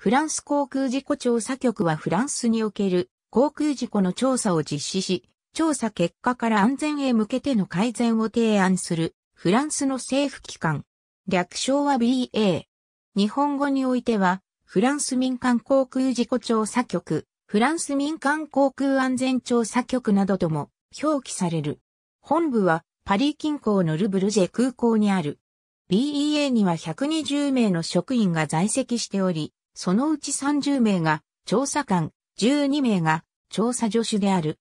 フランス航空事故調査局はフランスにおける航空事故の調査を実施し、調査結果から安全へ向けての改善を提案するフランスの政府機関。略称は BA。日本語においては、フランス民間航空事故調査局、フランス民間航空安全調査局などとも表記される。本部はパリ近郊のルブルジェ空港にある。BEA には120名の職員が在籍しており、そのうち30名が調査官、12名が調査助手である。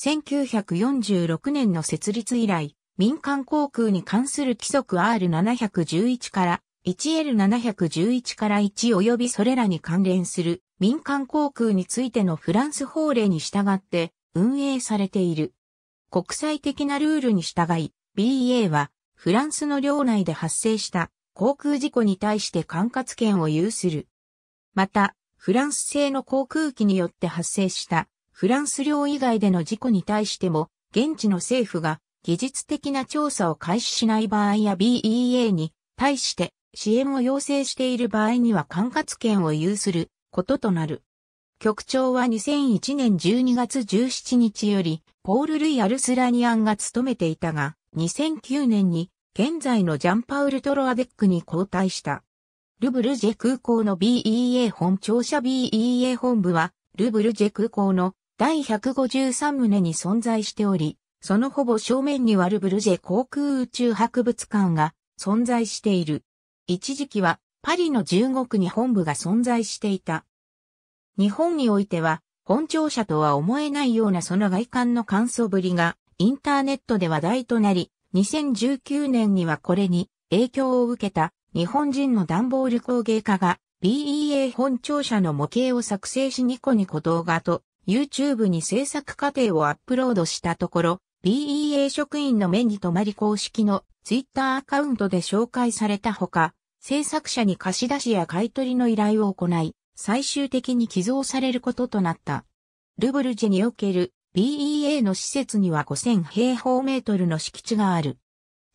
1946年の設立以来、民間航空に関する規則 R711 から 1L711 から1及びそれらに関連する民間航空についてのフランス法令に従って運営されている。国際的なルールに従い、BA はフランスの領内で発生した航空事故に対して管轄権を有する。また、フランス製の航空機によって発生したフランス領以外での事故に対しても、現地の政府が技術的な調査を開始しない場合や BEA に対して支援を要請している場合には管轄権を有することとなる。局長は2001年12月17日より、ポール・ルイ・アルスラニアンが務めていたが、2009年に現在のジャンパウル・トロアデックに交代した。ルブルジェ空港の BEA 本庁舎 BEA 本部は、ルブルジェ空港の第153棟に存在しており、そのほぼ正面にはルブルジェ航空宇宙博物館が存在している。一時期はパリの15区に本部が存在していた。日本においては、本庁舎とは思えないようなその外観の感想ぶりがインターネットで話題となり、2019年にはこれに影響を受けた日本人の段ボール工芸家が BEA 本庁舎の模型を作成しニコニコ動画と YouTube に制作過程をアップロードしたところ、BEA 職員の目に留まり公式の Twitter アカウントで紹介されたほか、制作者に貸し出しや買取の依頼を行い、最終的に寄贈されることとなった。ルブルジェにおける BEA の施設には5000平方メートルの敷地がある。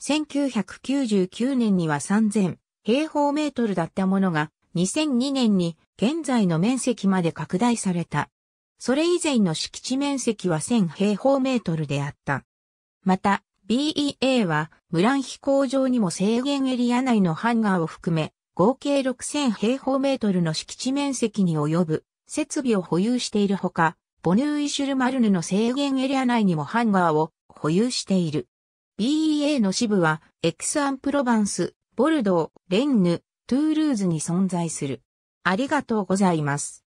1999年には3000平方メートルだったものが2002年に現在の面積まで拡大された。それ以前の敷地面積は1000平方メートルであった。また、BEA は、ムラン飛行場にも制限エリア内のハンガーを含め、合計6000平方メートルの敷地面積に及ぶ設備を保有しているほか、ボヌーイシュルマルヌの制限エリア内にもハンガーを保有している。BEA の支部は、エクスアンプロバンス、ボルドー、レンヌ、トゥールーズに存在する。ありがとうございます。